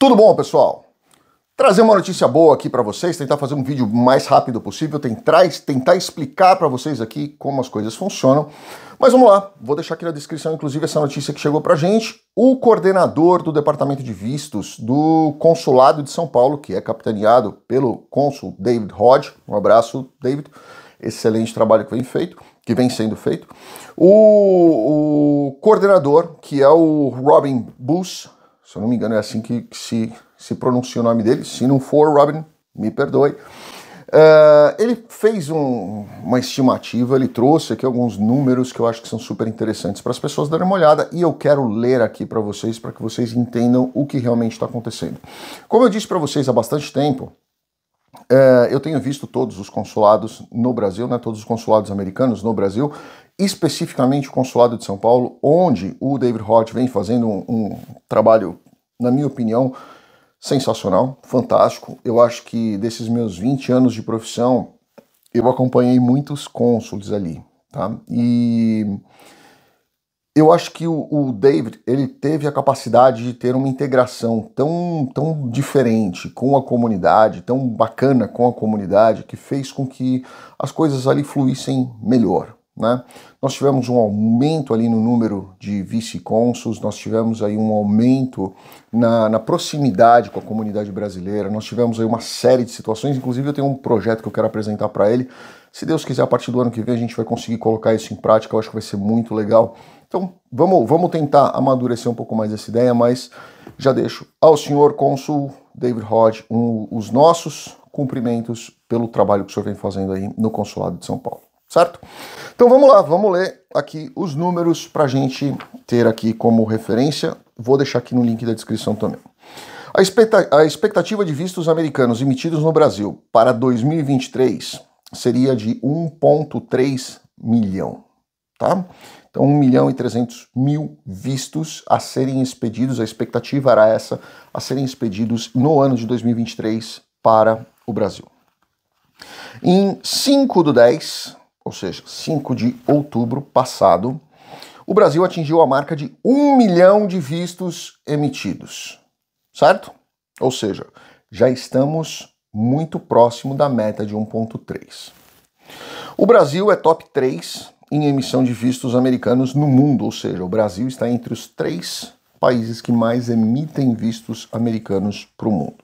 Tudo bom, pessoal? Trazer uma notícia boa aqui para vocês, tentar fazer um vídeo mais rápido possível, tentar, tentar explicar para vocês aqui como as coisas funcionam. Mas vamos lá, vou deixar aqui na descrição, inclusive, essa notícia que chegou para gente. O coordenador do Departamento de Vistos do Consulado de São Paulo, que é capitaneado pelo cônsul David Hodge, um abraço, David, excelente trabalho que vem feito, que vem sendo feito. O, o coordenador, que é o Robin Bush. Se eu não me engano, é assim que, que se, se pronuncia o nome dele. Se não for, Robin, me perdoe. Uh, ele fez um, uma estimativa, ele trouxe aqui alguns números que eu acho que são super interessantes para as pessoas darem uma olhada e eu quero ler aqui para vocês para que vocês entendam o que realmente está acontecendo. Como eu disse para vocês há bastante tempo, é, eu tenho visto todos os consulados no Brasil, né, todos os consulados americanos no Brasil, especificamente o consulado de São Paulo, onde o David Hort vem fazendo um, um trabalho, na minha opinião, sensacional, fantástico. Eu acho que desses meus 20 anos de profissão, eu acompanhei muitos cônsules ali, tá? E eu acho que o, o, David ele teve a capacidade de ter uma integração tão, tão diferente com a comunidade, tão bacana com a comunidade, que fez com que as coisas ali fluíssem melhor. Né? Nós tivemos um aumento ali no número de vice consuls nós tivemos aí um aumento na, na, proximidade com a comunidade brasileira, nós tivemos aí uma série de situações, inclusive eu tenho um projeto que eu quero apresentar para ele, se Deus quiser, a partir do ano que vem a gente vai conseguir colocar isso em prática, eu acho que vai ser muito legal. Então, vamos, vamos tentar amadurecer um pouco mais essa ideia, mas já deixo ao senhor cônsul David Hodge um, os nossos cumprimentos pelo trabalho que o senhor vem fazendo aí no Consulado de São Paulo, certo? Então vamos lá, vamos ler aqui os números para a gente ter aqui como referência. Vou deixar aqui no link da descrição também. A expectativa de vistos americanos emitidos no Brasil para 2023 seria de 1,3 milhão, tá? Então, 1 milhão e 300 mil vistos a serem expedidos, a expectativa era essa, a serem expedidos no ano de 2023 para o Brasil. Em 5 do 10, ou seja, 5 de outubro passado, o Brasil atingiu a marca de 1 milhão de vistos emitidos, certo? Ou seja, já estamos muito próximo da meta de 1,3. O Brasil é top 3 em emissão de vistos americanos no mundo, ou seja, o Brasil está entre os três países que mais emitem vistos americanos para o mundo.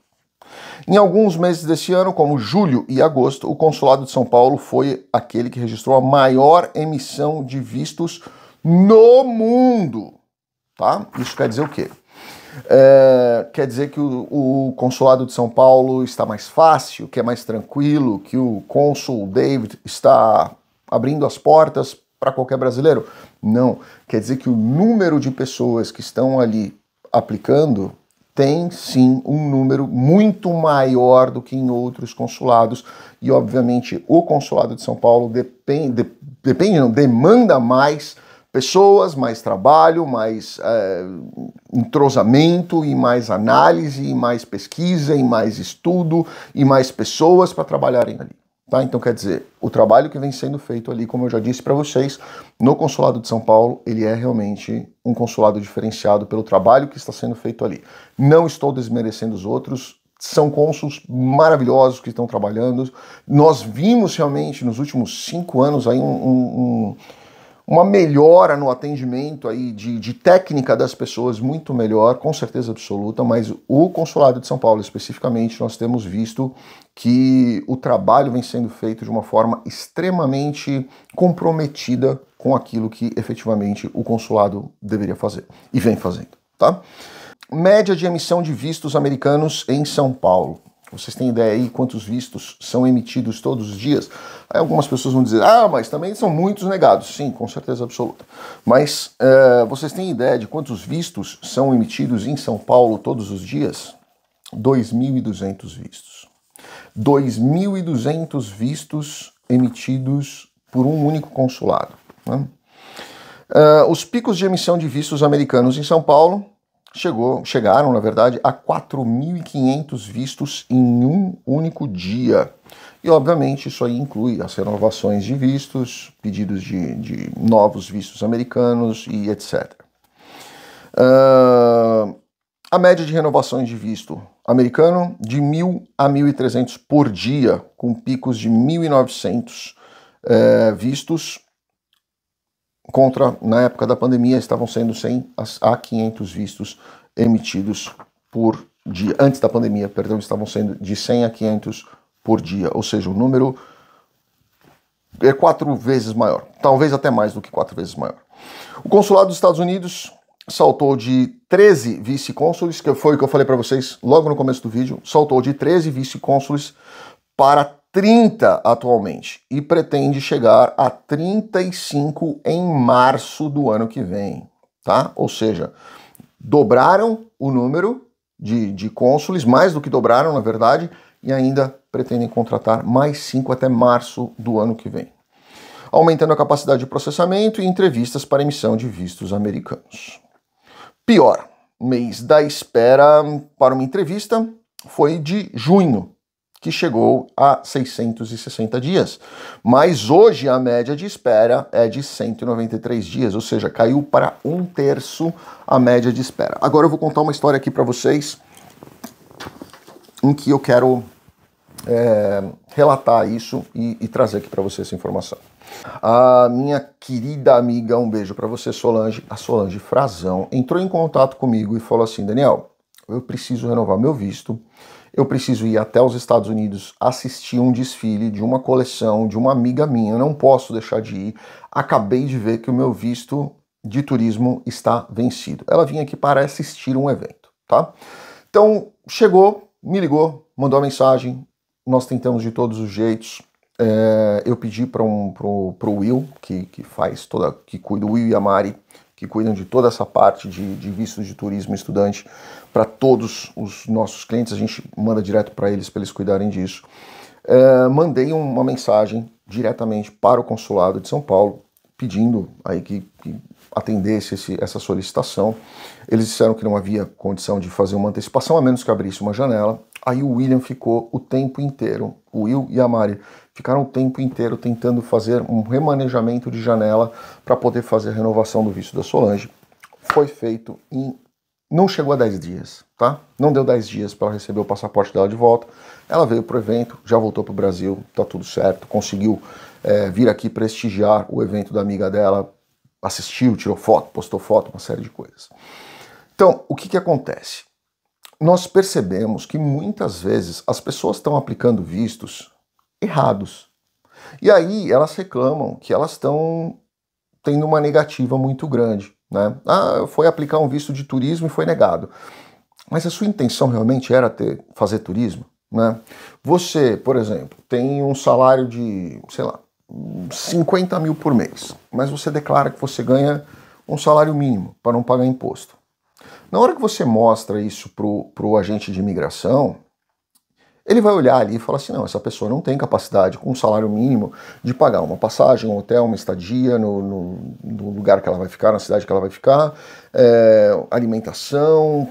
Em alguns meses desse ano, como julho e agosto, o consulado de São Paulo foi aquele que registrou a maior emissão de vistos no mundo, tá? Isso quer dizer o quê? É, quer dizer que o, o, consulado de São Paulo está mais fácil, que é mais tranquilo, que o consul David está abrindo as portas para qualquer brasileiro? Não. Quer dizer que o número de pessoas que estão ali aplicando tem sim um número muito maior do que em outros consulados e obviamente o consulado de São Paulo depende, depende não, demanda mais pessoas, mais trabalho, mais é, entrosamento e mais análise, e mais pesquisa, e mais estudo, e mais pessoas para trabalharem ali. Tá? Então, quer dizer, o trabalho que vem sendo feito ali, como eu já disse para vocês, no Consulado de São Paulo, ele é realmente um consulado diferenciado pelo trabalho que está sendo feito ali. Não estou desmerecendo os outros, são cônsuls maravilhosos que estão trabalhando. Nós vimos realmente nos últimos cinco anos aí um, um, um uma melhora no atendimento aí de, de técnica das pessoas muito melhor, com certeza absoluta, mas o consulado de São Paulo especificamente nós temos visto que o trabalho vem sendo feito de uma forma extremamente comprometida com aquilo que efetivamente o consulado deveria fazer e vem fazendo, tá? Média de emissão de vistos americanos em São Paulo. Vocês têm ideia aí quantos vistos são emitidos todos os dias? Aí algumas pessoas vão dizer, ah, mas também são muitos negados. Sim, com certeza absoluta. Mas eh, vocês têm ideia de quantos vistos são emitidos em São Paulo todos os dias? 2.200 vistos. 2.200 vistos emitidos por um único consulado. Né? Uh, os picos de emissão de vistos americanos em São Paulo chegou, chegaram, na verdade, a 4.500 vistos em um único dia. E, obviamente, isso aí inclui as renovações de vistos, pedidos de, de novos vistos americanos e etc. Uh, ah, a média de renovações de visto americano de 1.000 a 1.300 por dia, com picos de 1.900 é, eh, vistos contra, na época da pandemia, estavam sendo 100 a 500 vistos emitidos por dia. Antes da pandemia, perdão, estavam sendo de 100 a 500 por dia, ou seja, o número é quatro vezes maior, talvez até mais do que quatro vezes maior. O consulado dos Estados Unidos saltou de 13 vice-cônsules, que foi o que eu falei para vocês logo no começo do vídeo, saltou de 13 vice-cônsules para 30 atualmente e pretende chegar a 35 em março do ano que vem, tá? Ou seja, dobraram o número de, de cônsules, mais do que dobraram, na verdade, e ainda pretendem contratar mais cinco até março do ano que vem, aumentando a capacidade de processamento e entrevistas para emissão de vistos americanos. Pior, mês da espera para uma entrevista foi de junho que chegou a 660 dias. Mas hoje a média de espera é de 193 dias, ou seja, caiu para um terço a média de espera. Agora eu vou contar uma história aqui para vocês em que eu quero é, relatar isso e, e trazer aqui para você essa informação. A minha querida amiga, um beijo para você, Solange, a Solange Frazão, entrou em contato comigo e falou assim: Daniel, eu preciso renovar meu visto eu preciso ir até os Estados Unidos assistir um desfile de uma coleção de uma amiga minha, não posso deixar de ir. Acabei de ver que o meu visto de turismo está vencido. Ela vinha aqui para assistir um evento, tá? Então, chegou, me ligou, mandou a mensagem, nós tentamos de todos os jeitos. É, eu pedi para um, pro, pro Will, que, que faz toda, que cuida, o Will e a Mari, que cuidam de toda essa parte de, de visto de turismo estudante, para todos os nossos clientes, a gente manda direto para eles, para eles cuidarem disso. É, mandei uma mensagem diretamente para o consulado de São Paulo, pedindo aí que, que atendesse esse, essa solicitação. Eles disseram que não havia condição de fazer uma antecipação, a menos que abrisse uma janela. Aí o William ficou o tempo inteiro, o Will e a Mari ficaram o tempo inteiro tentando fazer um remanejamento de janela para poder fazer a renovação do visto da Solange. Foi feito em não chegou a 10 dias, tá? Não deu 10 dias para ela receber o passaporte dela de volta. Ela veio para o evento, já voltou para o Brasil, tá tudo certo. Conseguiu é, vir aqui prestigiar o evento da amiga dela, assistiu, tirou foto, postou foto, uma série de coisas. Então, o que, que acontece? Nós percebemos que muitas vezes as pessoas estão aplicando vistos errados. E aí elas reclamam que elas estão tendo uma negativa muito grande. Né? Ah, foi aplicar um visto de turismo e foi negado. Mas a sua intenção realmente era ter, fazer turismo? Né? Você, por exemplo, tem um salário de, sei lá, 50 mil por mês, mas você declara que você ganha um salário mínimo para não pagar imposto. Na hora que você mostra isso para o agente de imigração, ele vai olhar ali e falar assim: não, essa pessoa não tem capacidade, com um salário mínimo, de pagar uma passagem, um hotel, uma estadia no, no, no lugar que ela vai ficar, na cidade que ela vai ficar, é, alimentação,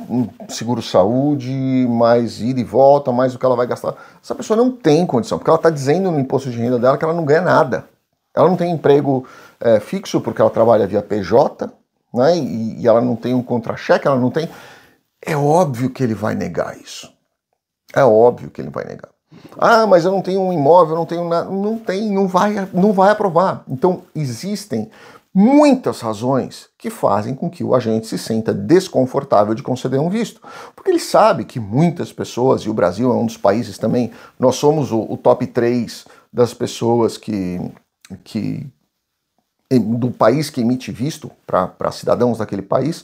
seguro-saúde, mais ida e volta, mais o que ela vai gastar. Essa pessoa não tem condição, porque ela está dizendo no imposto de renda dela que ela não ganha nada. Ela não tem emprego é, fixo, porque ela trabalha via PJ, né, e, e ela não tem um contra-cheque, ela não tem. É óbvio que ele vai negar isso. É óbvio que ele vai negar. Ah, mas eu não tenho um imóvel, não tenho nada. Não tem, não vai, não vai aprovar. Então, existem muitas razões que fazem com que o agente se sinta desconfortável de conceder um visto. Porque ele sabe que muitas pessoas, e o Brasil é um dos países também, nós somos o, o top 3 das pessoas que, que do país que emite visto para cidadãos daquele país,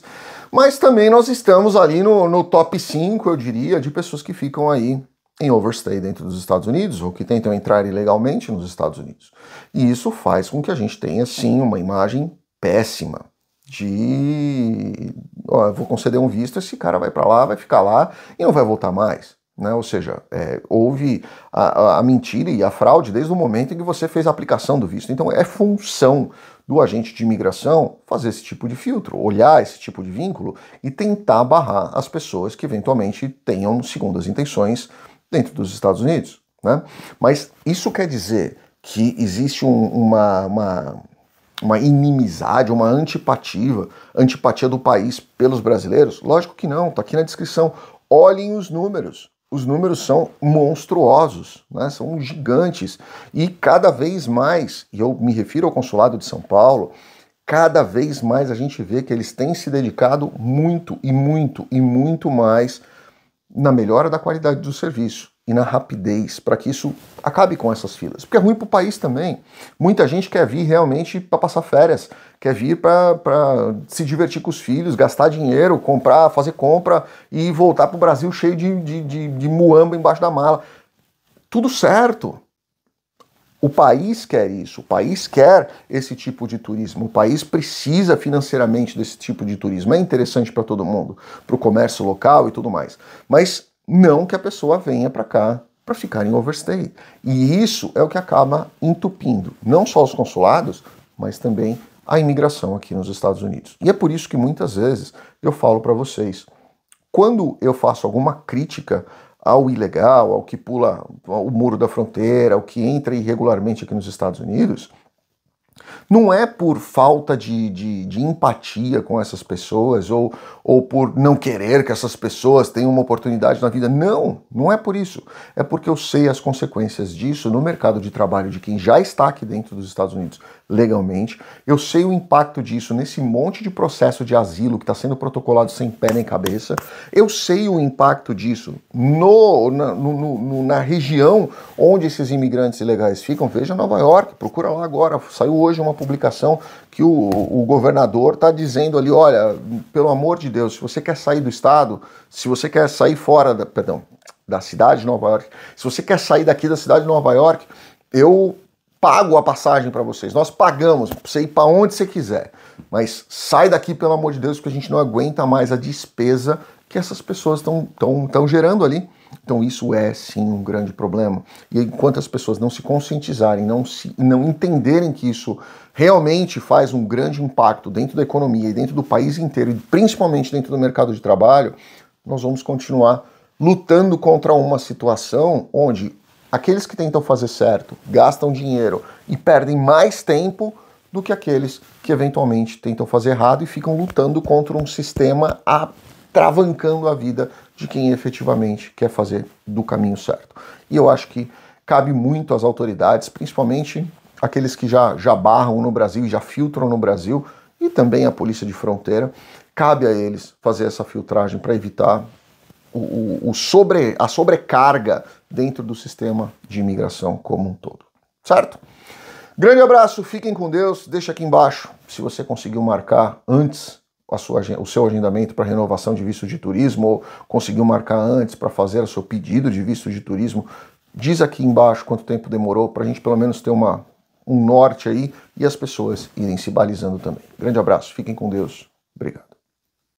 mas também nós estamos ali no, no top 5, eu diria, de pessoas que ficam aí em overstay dentro dos Estados Unidos ou que tentam entrar ilegalmente nos Estados Unidos. E isso faz com que a gente tenha, sim, uma imagem péssima de eu vou conceder um visto, esse cara vai para lá, vai ficar lá e não vai voltar mais. Né? Ou seja, é, houve a, a, mentira e a fraude desde o momento em que você fez a aplicação do visto. Então é função do agente de imigração fazer esse tipo de filtro, olhar esse tipo de vínculo e tentar barrar as pessoas que eventualmente tenham segundas intenções dentro dos Estados Unidos. Né? Mas isso quer dizer que existe um, uma, uma, uma inimizade, uma antipatia, antipatia do país pelos brasileiros? Lógico que não, está aqui na descrição. Olhem os números os números são monstruosos, né? são gigantes. E cada vez mais, e eu me refiro ao Consulado de São Paulo, cada vez mais a gente vê que eles têm se dedicado muito e muito e muito mais na melhora da qualidade do serviço e na rapidez para que isso acabe com essas filas. Porque é ruim para o país também. Muita gente quer vir realmente para passar férias, quer vir para se divertir com os filhos, gastar dinheiro, comprar, fazer compra e voltar para o Brasil cheio de, de, de, de muamba embaixo da mala. Tudo certo. O país quer isso, o país quer esse tipo de turismo, o país precisa financeiramente desse tipo de turismo. É interessante para todo mundo, para o comércio local e tudo mais. Mas não que a pessoa venha para cá para ficar em overstay. E isso é o que acaba entupindo não só os consulados, mas também a imigração aqui nos Estados Unidos. E é por isso que muitas vezes eu falo para vocês, quando eu faço alguma crítica ao ilegal, ao que pula o muro da fronteira, ao que entra irregularmente aqui nos Estados Unidos, não é por falta de, de, de, empatia com essas pessoas ou, ou por não querer que essas pessoas tenham uma oportunidade na vida. Não, não é por isso. É porque eu sei as consequências disso no mercado de trabalho de quem já está aqui dentro dos Estados Unidos legalmente. Eu sei o impacto disso nesse monte de processo de asilo que está sendo protocolado sem pé nem cabeça. Eu sei o impacto disso no, na, no, no, na região onde esses imigrantes ilegais ficam. Veja Nova York, procura lá agora. Saiu hoje hoje uma publicação que o, o governador está dizendo ali, olha, pelo amor de Deus, se você quer sair do estado, se você quer sair fora, da, perdão, da cidade de Nova York, se você quer sair daqui da cidade de Nova York, eu pago a passagem para vocês. Nós pagamos você ir para onde você quiser. Mas sai daqui, pelo amor de Deus, que a gente não aguenta mais a despesa que essas pessoas estão gerando ali. Então isso é sim um grande problema. E enquanto as pessoas não se conscientizarem, não, se, não entenderem que isso realmente faz um grande impacto dentro da economia e dentro do país inteiro, e principalmente dentro do mercado de trabalho, nós vamos continuar lutando contra uma situação onde aqueles que tentam fazer certo gastam dinheiro e perdem mais tempo do que aqueles que eventualmente tentam fazer errado e ficam lutando contra um sistema a travancando a vida de quem efetivamente quer fazer do caminho certo. E eu acho que cabe muito às autoridades, principalmente aqueles que já, já barram no Brasil e já filtram no Brasil, e também a polícia de fronteira, cabe a eles fazer essa filtragem para evitar o, o, sobre, a sobrecarga dentro do sistema de imigração como um todo. Certo? Grande abraço, fiquem com Deus. Deixa aqui embaixo se você conseguiu marcar antes sua, o seu agendamento para renovação de visto de turismo ou conseguiu marcar antes para fazer o seu pedido de visto de turismo. Diz aqui embaixo quanto tempo demorou para a gente pelo menos ter uma, um norte aí e as pessoas irem se balizando também. Grande abraço, fiquem com Deus. Obrigado.